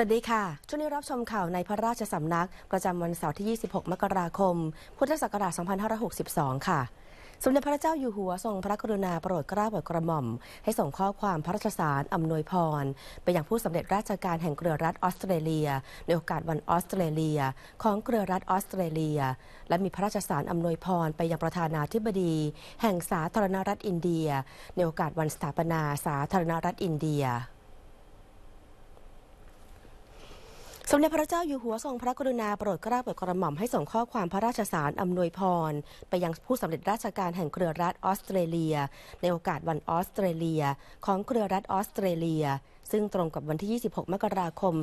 วัสดีค่ะ ช่วงนี้รับชมข่าวในพระราชสำนักประจำวันเสาร์ที่ 26 มกราคม พุทธศักราช 2562 ค่ะ สมเด็จพระเจ้าอยู่หัวทรงพระกรุณาโปรดเกล้าโปรดกระหม่อม ให้ส่งข้อความพระราชสารอำนวยพร ไปยังผู้สำเร็จราชการแห่งเครือรัฐออสเตรเลีย ในโอกาสวันออสเตรเลีย ของเครือรัฐออสเตรเลีย และมีพระราชสารอำนวยพรไปยังประธานาธิบดี แห่งสาธารณรัฐอินเดียในโอกาสวันสถาปนาสาธารณรัฐอินเดียสมเด็จพระเจ้าอยู่หัวทรงพระกรุณาโปรดเกล้าโปรดกระหม่อมให้ส่งข้อความพระราชสารอำนวยพร ไปยังผู้สำเร็จราชการแห่งเครือรัฐออสเตรเลีย ในโอกาสวันออสเตรเลีย ของเครือรัฐออสเตรเลีย ซึ่งตรงกับวันที่ 26 มกราคม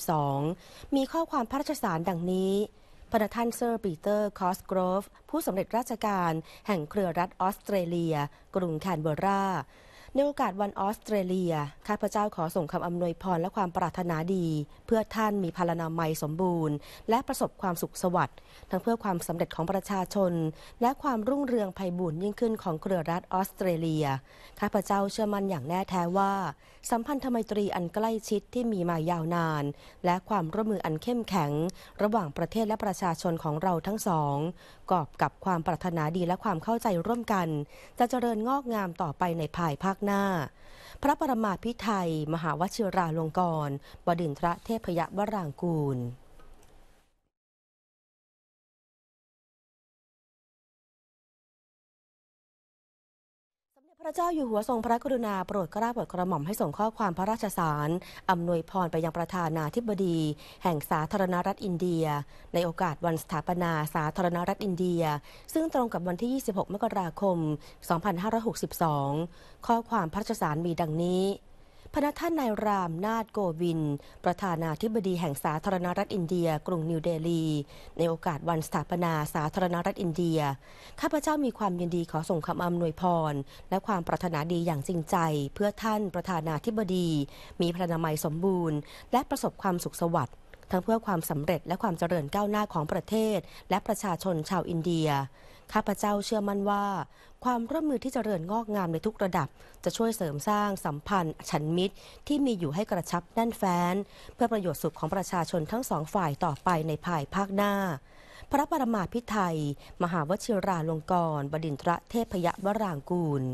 2562 มีข้อความพระราชสารดังนี้ พระท่านเซอร์ปีเตอร์ คอสกรฟ ผู้สำเร็จราชการแห่งเครือรัฐออสเตรเลียกรุงแคนเบอร์ราในโอกาสวันออสเตรเลีย ข้าพเจ้าขอส่งคำอำนวยพรและความปรารถนาดี เพื่อท่านมีพลรนาม่ยสมบูรณ์ และประสบความสุขสวัสดิ์ทั้งเพื่อความสำเร็จของประชาชน และความรุ่งเรืองไพบูรย์ยิ่งขึ้นของเครือรัฐออสเตรเลีย ข้าพเจ้าเชื่อมั่นอย่างแน่แท้ว่า สัมพันธไมตรีอันใกล้ชิดที่มีมายาวนาน และความร่วมมืออันเข้มแข็ง ระหว่างประเทศและประชาชนของเราทั้งสองกอบกับความปรารถนาดีและความเข้าใจร่วมกัน จะเจริญงอกงามต่อไปในภายภาคหน้าพระประมาพิไทย มหาวชิราลงกรณ์บดินทรเทพยวรางกูลพระเจ้าอยู่หัวทรงพระกรุณาโปรดกราบโปรดกระหม่อมให้ส่งข้อความพระราชสารอำนวยพรไปยังประธานาธิบดี แห่งสาธารณรัฐอินเดีย ในโอกาสวันสถาปนาสาธารณรัฐอินเดีย ซึ่งตรงกับวันที่ 26 มกราคม 2562 ข้อความพระราชสารมีดังนี้พนักท่านนายรามนาฏโกวิน ประธานาธิบดีแห่งสาธารณรัฐอินเดียกรุงนิวเดลีในโอกาสวันสถาปนาสาธารณรัฐอินเดีย ข้าพเจ้ามีความยินดีขอส่งคำอำนวยพร และความปรารถนาดีอย่างจริงใจ เพื่อท่านประธานาธิบดี มีพลานามัยสมบูรณ์และประสบความสุขสวัสดิ์ทั้งเพื่อความสำเร็จและความเจริญก้าวหน้าของประเทศ และประชาชนชาวอินเดียข้าพเจ้าเชื่อมั่นว่าความร่วมมือที่จเจริญงอกงามในทุกระดับจะช่วยเสริมสร้างสัมพันธ์ ฉันมิตรที่มีอยู่ให้กระชับแน่นแฟ้น เพื่อประโยชน์สุขของประชาชนทั้งสองฝ่ายต่อไปในภายภาคหน้า พระปรมาพิไทย มหาวชิราลงกร บดินทรเทพพยวรางกูล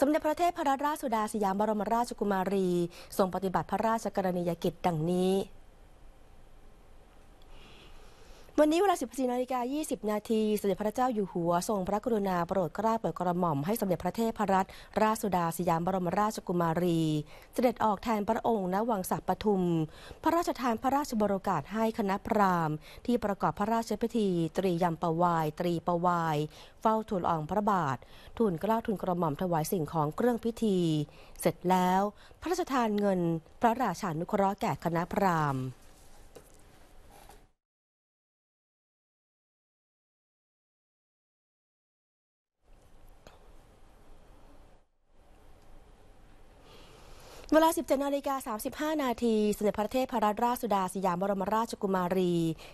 สมเด็จพระเทพรัตนราชสุดาสยามบรมราชกุมารี ทรงปฏิบัติพระราชกรณียกิจดังนี้วันนี้เวลา14นาฬิกา 20 นาทีสมเด็จพระเจ้าอยู่หัวทรงพระกรุณาโปรดกล้าโปรดกระหม่อมให้สมเด็จพระเทพรัตนราชสุดาสยามบรมราชกุมารี เสด็จออกแทนพระองค์ณวังศักดิ์ปทุมพระราชทานพระราชบรกาศให้คณะพราหมณ์ ที่ประกอบพระราชพิธี ตรียำปวาย ตรีปวาย เฝ้าทูลอองพระบาททูลกล้าทูลกระหม่อมถวายสิ่งของเครื่องพิธี เสร็จแล้วพระราชทานเงินพระราชานุเคราะห์แก่คณะพราหมณ์เวลา 17นาฬิกา35 นาทีเสด็จพระเทพรัตนราชสุดาสยามบรมราชกุมารี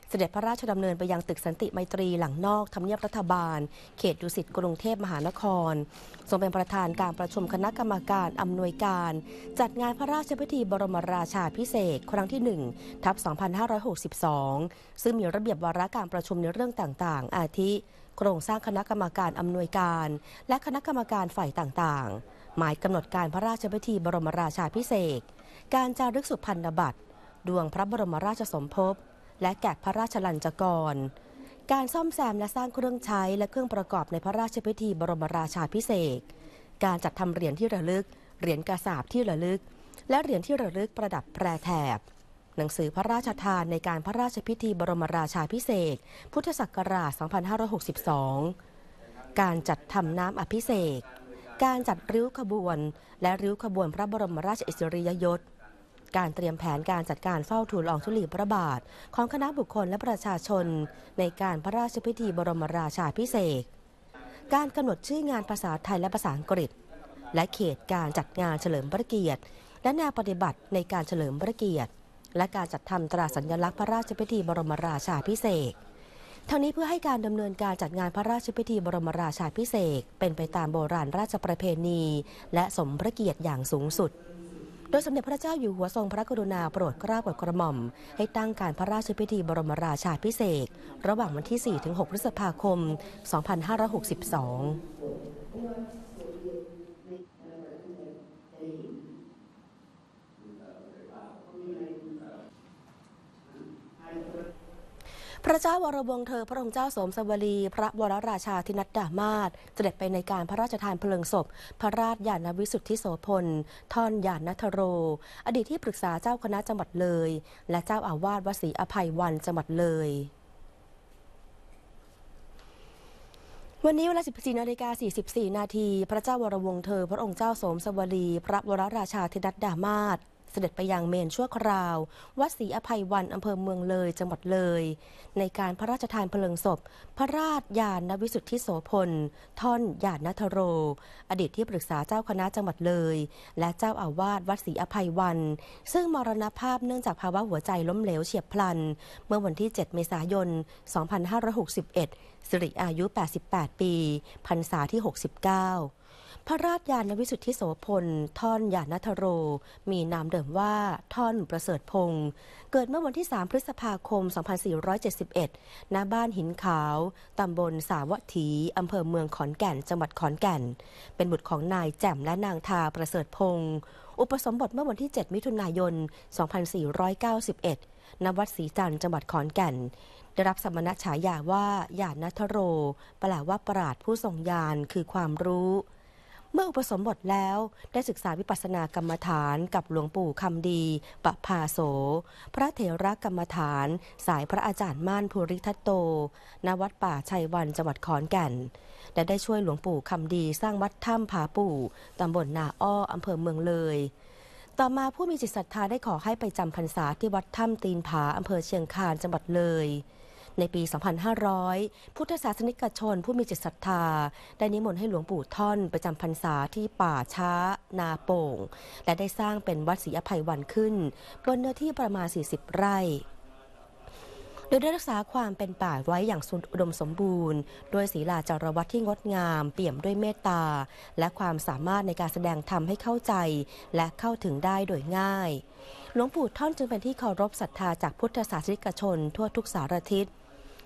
เสด็จพระราชดำเนินไปยังตึกสันติไมตรีหลังนอกทำเนียบรัฐบาล เขตดุสิตกรุงเทพมหานคร ทรงเป็นประธานการประชุมคณะกรรมการอำนวยการ จัดงานพระราชพิธีบรมราชาพิเศษครั้งที่ 1 ทับ 2562 ซึ่งมีระเบียบวาระการประชุมในเรื่องต่างๆ อาทิ โครงสร้างคณะกรรมการอำนวยการ และคณะกรรมการฝ่ายต่างๆหมายกำหนดการพระราชพิธีบรมราชาพิเศษการจารึกสุพรรณบัตร ดวงพระบรมราชสมภพและแกะพระราชลัญจกร การซ่อมแซมและสร้างเครื่องใช้และเครื่องประกอบในพระราชพิธีบรมราชาพิเศษ การจัดทำเหรียญที่ระลึกเหรียญกระสาบที่ระลึก และเหรียญที่ระลึกประดับแพรแถบ หนังสือพระราชทานในการพระราชพิธีบรมราชาพิเศษพุทธศักราช2562การจัดทำน้ำอภิเษกการจัดริ้วขบวนและริ้วขบวนพระบรมราชอิสริยยศ การเตรียมแผนการจัดการเฝ้าทูลอองทุลีพระบาทของคณะบุคคลและประชาชนในการพระราชพิธีบรมราชาพิเศษ การกำหนดชื่องานภาษาไทยและภาษาอังกฤษ และเขตการจัดงานเฉลิมพระเกียรติ และแนวปฏิบัติในการเฉลิมพระเกียรติ และการจัดทำตราสัญลักษณ์พระราชพิธีบรมราชาพิเศษทั้งนี้เพื่อให้การดำเนินการจัดงานพระราชพิธีบรมราชาพิเศษเป็นไปตามโบราณราชประเพณี และสมพระเกียรติอย่างสูงสุด โดยสมเด็จพระเจ้าอยู่หัวทรงพระกรุณาโปรดเกล้าโปรดกระหม่อม ให้ตั้งการพระราชพิธีบรมราชาพิเศษระหว่างวันที่ 4-6 พฤษภาคม 2562พระเจ้าวรวงเธอพระองค์เจ้าสมสวลีพระวรราชาธินัดดามาศเสด็จไปในการพระราชทานเพลิงศพพระราชญาณวิสุทธิโสพลท่อนญาณนัทโร อดีตที่ปรึกษาเจ้าคณะจังหวัดเลย และเจ้าอาวาสวสีอภัยวันจังหวัดเลย วันนี้เวลา14นาฬิกา44 นาที พระเจ้าวรวงเธอพระองค์เจ้าสมสวลีพระวรราชาธินัดดามาศเสด็จไปยังเมนชั่วคราว วัดศรีอภัยวัน อำเภอเมืองเลย จังหวัดเลย ในการพระราชทานเพลิงศพ พระราชยานวิสุทธิโสพล ท่อนญาณนัทโร อดีตที่ปรึกษาเจ้าคณะจังหวัดเลย และเจ้าอาวาสวัดศรีอภัยวัน ซึ่งมรณภาพเนื่องจากภาวะหัวใจล้มเหลวเฉียบพลัน เมื่อวันที่ 7 เมษายน 2561 สิริอายุ 88 ปีพรรษาที่ 69พระราชยานวิสุทธิโสพลท่อนยานัทโร มีนามเดิมว่าท่อนประเสริฐพงศ์เกิดเมื่อวันที่3พฤษภาคม 2471ณบ้านหินขาวตำบลสาวัตถีอำเภอเมืองขอนแก่นจังหวัดขอนแก่น เป็นบุตรของนายแจ่มและนางทาประเสริฐพงศ์อุปสมบทเมื่อวันที่ 7 มิถุนายน 2491ณวัดศรีจันทร์จังหวัดขอนแก่น ได้รับสมณฉายาว่า ญาณัทโรแปลว่าปราดผู้ทรงญาณคือความรู้เมื่ออุปสมบทแล้วได้ศึกษาวิปัสสนากรรมฐานกับหลวงปู่คำดีปะพาโส พระเถระกรรมฐานสายพระอาจารย์ม่านภูริทัตโตณวัดป่าชัยวันจังหวัดขอนแก่น และได้ช่วยหลวงปู่คำดีสร้างวัดถ้ำผาปู่ตำบลนาอ้ออำเภอเมืองเลย ต่อมาผู้มีจิตศรัทธาได้ขอให้ไปจำพรรษาที่วัดถ้ำตีนผาอำเภอเชียงคานจังหวัดเลยในปี 2500 พุทธศาสนิกชน ผู้มีจิตศรัทธา ได้นิมนต์ให้หลวงปู่ท่อน ประจำพรรษาที่ป่าช้านาโป่ง และได้สร้างเป็นวัดศรีอภัยวันขึ้น บนเนื้อที่ประมาณ 40 ไร่ โดยได้รักษาความเป็นป่าไว้อย่างสุดอุดมสมบูรณ์ ด้วยศีลาจารวัตที่งดงามเปี่ยมด้วยเมตตา และความสามารถในการแสดงธรรมให้เข้าใจ และเข้าถึงได้โดยง่าย หลวงปู่ท่อนจึงเป็นที่เคารพศรัทธา จากพุทธศาสนิกชน ทั่วทุกสารทิศ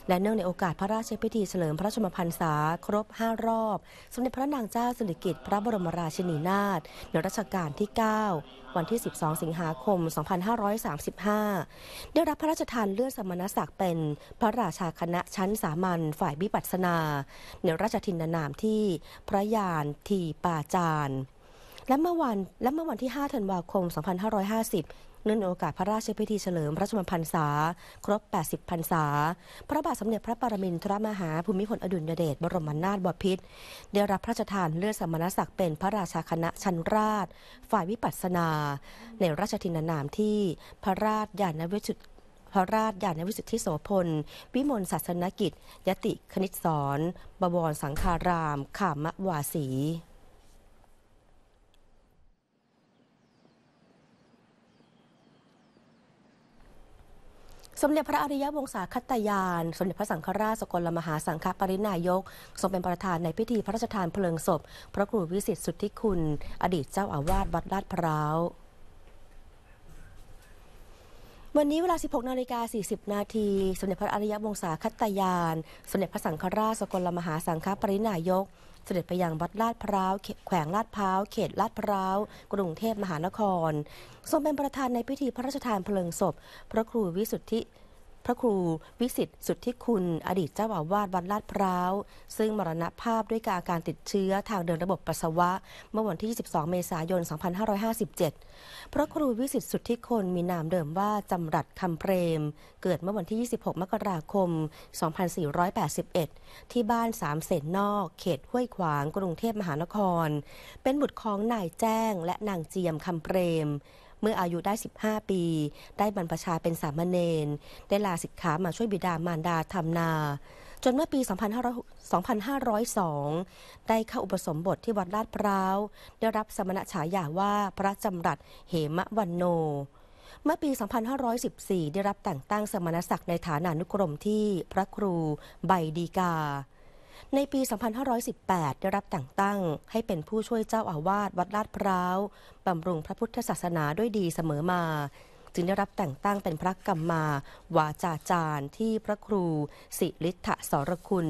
และเนื่องในโอกาสพระราชพิธีเฉลิมพระชมพรรษาครบ5รอบ สมเด็จพระนางเจ้าสิริกิติ์พระบรมราชินีนาถในรัชกาลที่ 9 วันที่ 12 สิงหาคม 2535ได้รับพระราชทานเลื่อนสมณศักดิ์เป็นพระราชาคณะชั้นสามัญฝ่ายวิปัสนาในราชทินานามที่พระยานทีปาจาร์และเมื่อวันและเมื่อวันที่5ธันวาคม 2550เนื่องในโอกาสพระราชพิธีเฉลิมพระชนมพรรษา ครบ 80 พรรษา พระบาทสมเด็จพระปรมินทรมหาภูมิพลอดุลยเดชบรมนาถบพิตรได้รับพระราชทานเลือดสมณศักดิ์เป็นพระราชาคณะชั้นราช ฝ่ายวิปัสสนา ในราชทินานามที่พระราชญานวิชุตพระราชญาณวิสุทธิโสพลวิมลศาสนกิจ ยติคณิตสอนบวรสังคารามขามวาสีสมเด็จพระอริยวงศาคตยาน สมเด็จพระสังฆราชสกลมหาสังฆปรินายก ทรงเป็นประธานในพิธีพระราชทานเพลิงศพ พระครูวิสิทธิสุทธิคุณ อดีตเจ้าอาวาสวัดลาดพร้าววันนี้เวลา 16นาฬิกา 40 นาทีสมเด็จพระอริยวงศาคตยาน สมเด็จพระสังฆราชสกลมหาสังฆปรินายก เสด็จไปยังวัดลาดพร้าวแขวงลาดพร้าวเขตลาดพร้าวกรุงเทพมหานครทรงเป็นประธานในพิธีพระราชทานเพลิงศพ พระครูวิสุทธิพระครูวิสิทธิ์สุทธิคุณอดีตเจ้าอาวาสวัดลาดพร้าว ซึ่งมรณภาพด้วยการอาการติดเชื้อทางเดินระบบปัสสาวะ เมื่อวันที่ 22 เมษายน 2557 พระครูวิสิทธิ์สุทธิคุณมีนามเดิมว่าจำรัดคำเพรม เกิดเมื่อวันที่ 26 มกราคม 2481 ที่บ้านสามเสนนอกเขตห้วยขวางกรุงเทพมหานคร เป็นบุตรของนายแจ้งและนางเจียมคำเพรมเมื่ออายุได้ 15 ปี ได้บรรพชาเป็นสามเณรได้ลาสิกขามาช่วยบิดามารดาทำนา จนเมื่อปี 2502 ได้เข้าอุปสมบทที่วัดลาดพร้าวได้รับสมณฉายาว่าพระจำรัดเหมวันโน เมื่อปี 2514 ได้รับแต่งตั้งสมณศักดิ์ในฐานานุกรมที่พระครูใบดีกาในปี 2518 ได้รับแต่งตั้ง ให้เป็นผู้ช่วยเจ้าอาวาสวัดลาดพร้าวบำรุงพระพุทธศาสนาด้วยดีเสมอมา จึงได้รับแต่งตั้งเป็นพระกรรมมาวาจาจารย์ที่พระครูสิริทะสรคุณ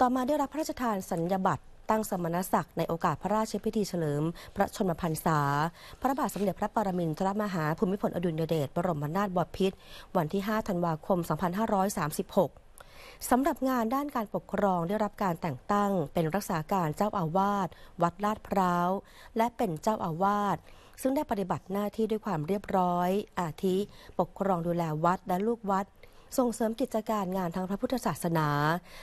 ต่อมาได้รับพระราชทานสัญญบัตรตั้งสมณศักดิ์ในโอกาสพระราชพิธีเฉลิม พระชนมพรรษาพระบาทสมเด็จพระปรมินทรมหาภูมิพลอดุลยเดชบรมนาถบพิตรวันที่ 5 ธันวาคม 2536สำหรับงานด้านการปกครองได้รับการแต่งตั้ง เป็นรักษาการเจ้าอาวาสวัดลาดพร้าวและเป็นเจ้าอาวาส ซึ่งได้ปฏิบัติหน้าที่ด้วยความเรียบร้อย อาทิปกครองดูแลวัดและลูกวัด ส่งเสริมกิจการงานทางพระพุทธศาสนา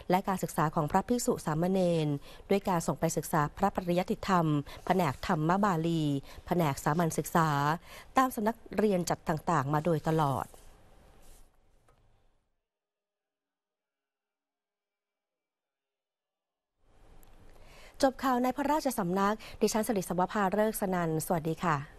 และการศึกษาของพระภิกษุสามเณรด้วยการส่งไปศึกษาพระปริยัติธรรม แผนกธรรมบาลีแผนกสามัญศึกษา ตามสำนักเรียนจัดต่างๆ มาโดยตลอดจบข่าวในพระราชสำนักดิฉันสิริสวภาเริกสนัน สวัสดีค่ะ